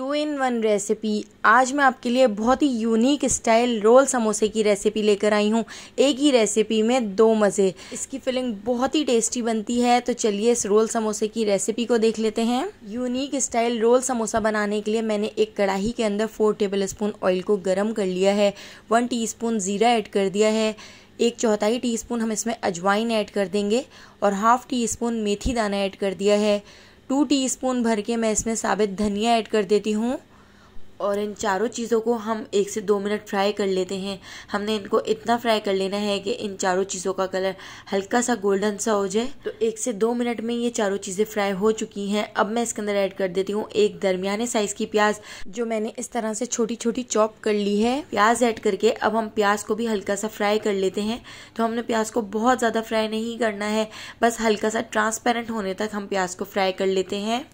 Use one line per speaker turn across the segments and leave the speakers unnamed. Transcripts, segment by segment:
to in one recipe आज मैं आपके लिए बहुत ही यूनिक स्टाइल रोल समोसे की रेसिपी लेकर आई हूँ एक ही रेसिपी में दो मज़े इसकी फिलिंग बहुत ही टेस्टी बनती है तो चलिए इस रोल समोसे की रेसिपी को देख लेते हैं यूनिक स्टाइल रोल समोसा बनाने के लिए मैंने एक कढ़ाई के अंदर फोर टेबल स्पून ऑयल को गर्म कर लिया है वन टी स्पून ज़ीरा ऐड कर दिया है एक चौथाई स्पून हम इसमें अजवाइन ऐड कर देंगे और हाफ़ टी स्पून मेथी दाना ऐड कर दिया है टू टीस्पून भर के मैं इसमें साबित धनिया ऐड कर देती हूँ और इन चारों चीज़ों को हम एक से दो मिनट फ्राई कर लेते हैं हमने इनको इतना फ्राई कर लेना है कि इन चारों चीज़ों का कलर हल्का सा गोल्डन सा हो जाए तो एक से दो मिनट में ये चारों चीज़ें फ्राई हो चुकी हैं अब मैं इसके अंदर ऐड कर देती हूँ एक दरमियाने साइज़ की प्याज जो मैंने इस तरह से छोटी छोटी चॉप कर ली है प्याज ऐड करके अब हम प्याज को भी हल्का सा फ्राई कर लेते हैं तो हमने प्याज को बहुत ज़्यादा फ्राई नहीं करना है बस हल्का सा ट्रांसपेरेंट होने तक हम प्याज को फ्राई कर लेते हैं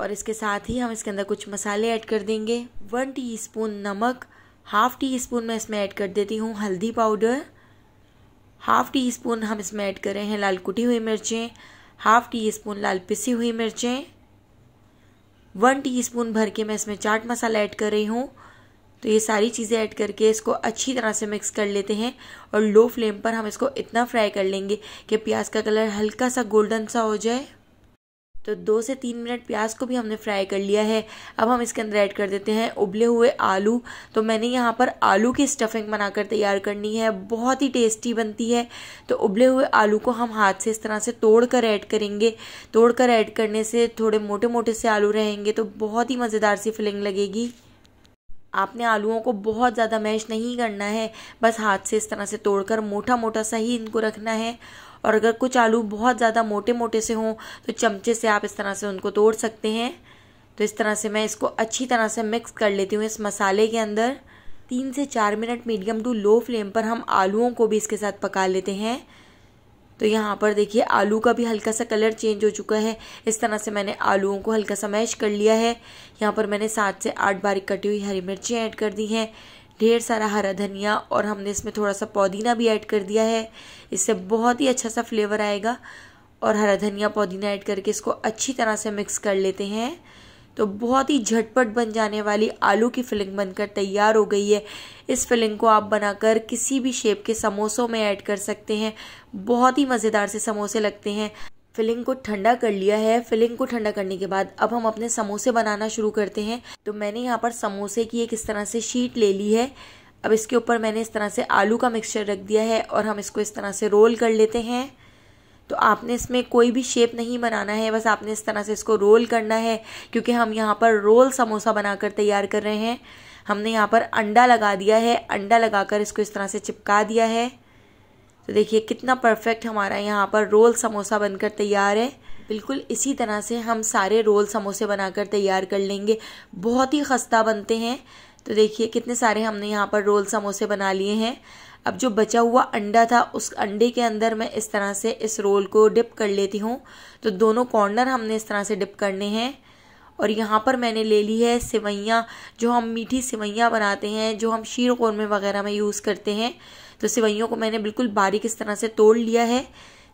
और इसके साथ ही हम इसके अंदर कुछ मसाले ऐड कर देंगे वन टीस्पून नमक हाफ़ टी स्पून मैं इसमें ऐड कर देती हूँ हल्दी पाउडर हाफ़ टी स्पून हम इसमें ऐड कर रहे हैं लाल कुटी हुई मिर्चें हाफ़ टी स्पून लाल पिसी हुई मिर्चें वन टी स्पून भर के मैं इसमें चाट मसाला ऐड कर रही हूँ तो ये सारी चीज़ें ऐड करके इसको अच्छी तरह से मिक्स कर लेते हैं और लो फ्लेम पर हम इसको इतना फ्राई कर लेंगे कि प्याज का कलर हल्का सा गोल्डन सा हो जाए तो दो से तीन मिनट प्याज को भी हमने फ्राई कर लिया है अब हम इसके अंदर ऐड कर देते हैं उबले हुए आलू तो मैंने यहाँ पर आलू की स्टफिंग बनाकर तैयार करनी है बहुत ही टेस्टी बनती है तो उबले हुए आलू को हम हाथ से इस तरह से तोड़ कर ऐड करेंगे तोड़ कर ऐड करने से थोड़े मोटे मोटे से आलू रहेंगे तो बहुत ही मज़ेदार सी फिलिंग लगेगी आपने आलूओं को बहुत ज़्यादा मैश नहीं करना है बस हाथ से इस तरह से तोड़कर मोटा मोटा सा ही इनको रखना है और अगर कुछ आलू बहुत ज़्यादा मोटे मोटे से हों तो चमचे से आप इस तरह से उनको तोड़ सकते हैं तो इस तरह से मैं इसको अच्छी तरह से मिक्स कर लेती हूँ इस मसाले के अंदर तीन से चार minute medium to low flame पर हम आलूओं को भी इसके साथ पका लेते हैं तो यहाँ पर देखिए आलू का भी हल्का सा कलर चेंज हो चुका है इस तरह से मैंने आलूओं को हल्का सा मैश कर लिया है यहाँ पर मैंने सात से आठ बारीक कटी हुई हरी मिर्चें ऐड कर दी हैं ढेर सारा हरा धनिया और हमने इसमें थोड़ा सा पुदीना भी ऐड कर दिया है इससे बहुत ही अच्छा सा फ्लेवर आएगा और हरा धनिया पुदीना ऐड करके इसको अच्छी तरह से मिक्स कर लेते हैं तो बहुत ही झटपट बन जाने वाली आलू की फिलिंग बनकर तैयार हो गई है इस फिलिंग को आप बनाकर किसी भी शेप के समोसों में ऐड कर सकते हैं बहुत ही मज़ेदार से समोसे लगते हैं फिलिंग को ठंडा कर लिया है फिलिंग को ठंडा करने के बाद अब हम अपने समोसे बनाना शुरू करते हैं तो मैंने यहाँ पर समोसे की एक इस तरह से शीट ले ली है अब इसके ऊपर मैंने इस तरह से आलू का मिक्सचर रख दिया है और हम इसको इस तरह से रोल कर लेते हैं तो आपने इसमें कोई भी शेप नहीं बनाना है बस आपने इस तरह से इसको रोल करना है क्योंकि हम यहाँ पर रोल समोसा बनाकर तैयार कर रहे हैं हमने यहाँ पर अंडा लगा दिया है अंडा लगाकर इसको इस तरह से चिपका दिया है तो देखिए कितना परफेक्ट हमारा यहाँ पर रोल समोसा बनकर तैयार है बिल्कुल इसी तरह से हम सारे रोल समोसे बनाकर तैयार कर लेंगे बहुत ही खस्ता बनते हैं तो देखिए कितने सारे हमने यहाँ पर रोल समोसे बना लिए हैं अब जो बचा हुआ अंडा था उस अंडे के अंदर मैं इस तरह से इस रोल को डिप कर लेती हूँ तो दोनों कॉर्नर हमने इस तरह से डिप करने हैं और यहाँ पर मैंने ले ली है सेवैयाँ जो हम मीठी सेवैयाँ बनाते हैं जो हम शीर कौरमे वगैरह में यूज़ करते हैं तो सिवैयों को मैंने बिल्कुल बारीक इस तरह से तोड़ लिया है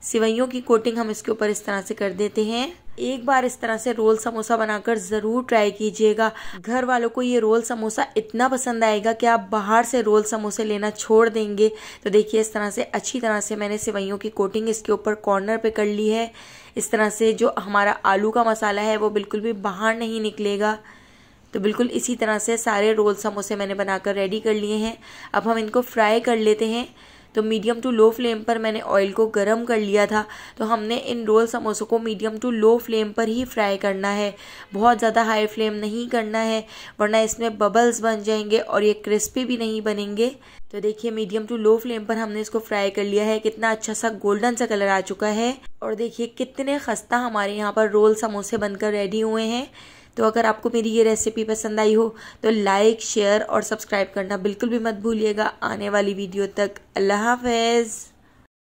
सिवैयों की कोटिंग हम इसके ऊपर इस तरह से कर देते हैं एक बार इस तरह से रोल समोसा बनाकर ज़रूर ट्राई कीजिएगा घर वालों को ये रोल समोसा इतना पसंद आएगा कि आप बाहर से रोल समोसे लेना छोड़ देंगे तो देखिए इस तरह से अच्छी तरह से मैंने सिवैयों की कोटिंग इसके ऊपर कॉर्नर पे कर ली है इस तरह से जो हमारा आलू का मसाला है वो बिल्कुल भी बाहर नहीं निकलेगा तो बिल्कुल इसी तरह से सारे रोल समोसे मैंने बनाकर रेडी कर लिए हैं अब हम इनको फ्राई कर लेते हैं तो मीडियम टू लो फ्लेम पर मैंने ऑयल को गर्म कर लिया था तो हमने इन रोल समोसों को मीडियम टू लो फ्लेम पर ही फ्राई करना है बहुत ज़्यादा हाई फ्लेम नहीं करना है वरना इसमें बबल्स बन जाएंगे और ये क्रिस्पी भी नहीं बनेंगे तो देखिए मीडियम टू लो फ्लेम पर हमने इसको फ्राई कर लिया है कितना अच्छा सा गोल्डन सा कलर आ चुका है और देखिए कितने खस्ता हमारे यहाँ पर रोल समोसे बनकर रेडी हुए हैं तो अगर आपको मेरी ये रेसिपी पसंद आई हो तो लाइक शेयर और सब्सक्राइब करना बिल्कुल भी मत भूलिएगा आने वाली वीडियो तक अल्लाह हाफिज़